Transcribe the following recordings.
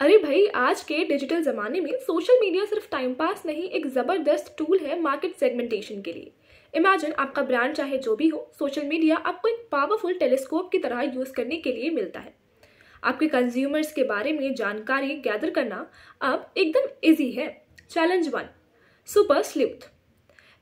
अरे भाई आज के डिजिटल ज़माने में सोशल मीडिया सिर्फ टाइम पास नहीं एक ज़बरदस्त टूल है मार्केट सेगमेंटेशन के लिए इमेजिन आपका ब्रांड चाहे जो भी हो सोशल मीडिया आपको एक पावरफुल टेलीस्कोप की तरह यूज़ करने के लिए मिलता है आपके कंज्यूमर्स के बारे में जानकारी गैदर करना अब एकदम ईजी है चैलेंज वन सुपर स्ल्यूथ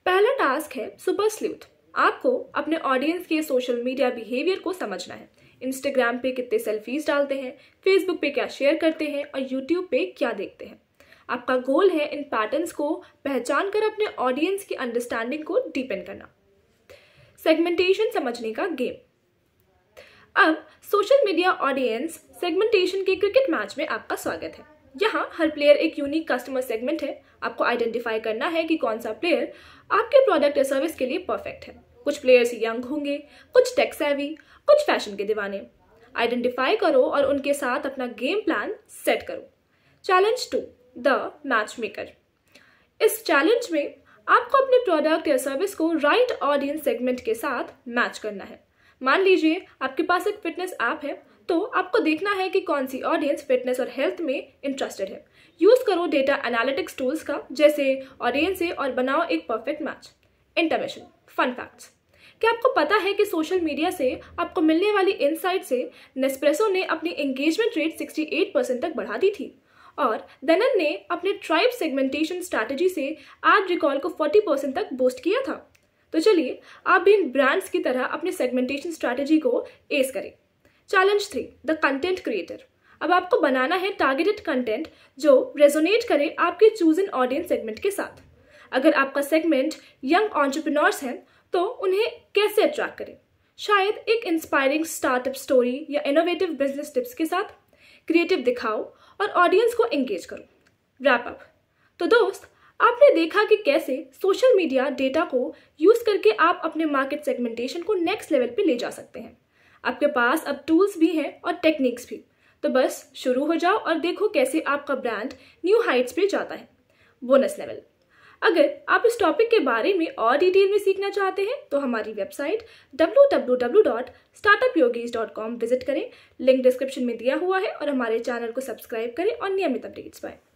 पहला टास्क है सुपर स्ल्यूथ आपको अपने ऑडियंस के सोशल मीडिया बिहेवियर को समझना है इंस्टाग्राम पे कितने सेल्फीज डालते हैं फेसबुक पे क्या शेयर करते हैं और यूट्यूब पे क्या देखते हैं आपका गोल है इन पैटर्न्स को पहचान कर अपने ऑडियंस की अंडरस्टैंडिंग को डीपन करना सेगमेंटेशन समझने का गेम अब सोशल मीडिया ऑडियंस सेगमेंटेशन के क्रिकेट मैच में आपका स्वागत है यहाँ हर प्लेयर एक यूनिक कस्टमर सेगमेंट है आपको आइडेंटिफाई करना है कि कौन सा प्लेयर आपके प्रोडक्ट या सर्विस के लिए परफेक्ट है कुछ प्लेयर्स यंग होंगे कुछ टेक्स है कुछ फैशन के दीवाने आइडेंटिफाई करो और उनके साथ अपना गेम प्लान सेट करो challenge two the matchmaker इस चैलेंज में आपको अपने प्रोडक्ट या सर्विस को राइट ऑडियंस सेगमेंट के साथ मैच करना है मान लीजिए आपके पास एक फिटनेस ऐप है तो आपको देखना है कि कौन सी ऑडियंस फिटनेस और हेल्थ में इंटरेस्टेड है यूज़ करो डेटा एनालिटिक्स टूल्स का जैसे ऑडियंस से और बनाओ एक perfect match intervention fun facts क्या आपको पता है कि सोशल मीडिया से आपको मिलने वाली इनसाइट से नेस्प्रेसो ने अपनी एंगेजमेंट रेट 68 परसेंट तक बढ़ा दी थी और दनन ने अपने ट्राइब सेगमेंटेशन स्ट्रैटेजी से एड रिकॉल को 40 परसेंट तक बूस्ट किया था तो चलिए आप भी इन ब्रांड्स की तरह अपने सेगमेंटेशन स्ट्रैटेजी को एस करें challenge three the content creator अब आपको बनाना है टारगेटेड कंटेंट जो रेजोनेट करे आपके चूज इन ऑडियंस सेगमेंट के साथ अगर आपका सेगमेंट यंग ऑन्टरप्रनोर्स हैं तो उन्हें कैसे अट्रैक्ट करें शायद एक इंस्पायरिंग स्टार्टअप स्टोरी या इनोवेटिव बिजनेस टिप्स के साथ क्रिएटिव दिखाओ और ऑडियंस को एंगेज करो रैप अप तो दोस्त आपने देखा कि कैसे सोशल मीडिया डेटा को यूज़ करके आप अपने मार्केट सेगमेंटेशन को नेक्स्ट लेवल पे ले जा सकते हैं आपके पास अब टूल्स भी हैं और टेक्निक्स भी तो बस शुरू हो जाओ और देखो कैसे आपका ब्रांड न्यू हाइट्स पे जाता है बोनस लेवल अगर आप इस टॉपिक के बारे में और डिटेल में सीखना चाहते हैं तो हमारी वेबसाइट www.startupyogis.com विजिट करें लिंक डिस्क्रिप्शन में दिया हुआ है और हमारे चैनल को सब्सक्राइब करें और नियमित अपडेट्स पाएँ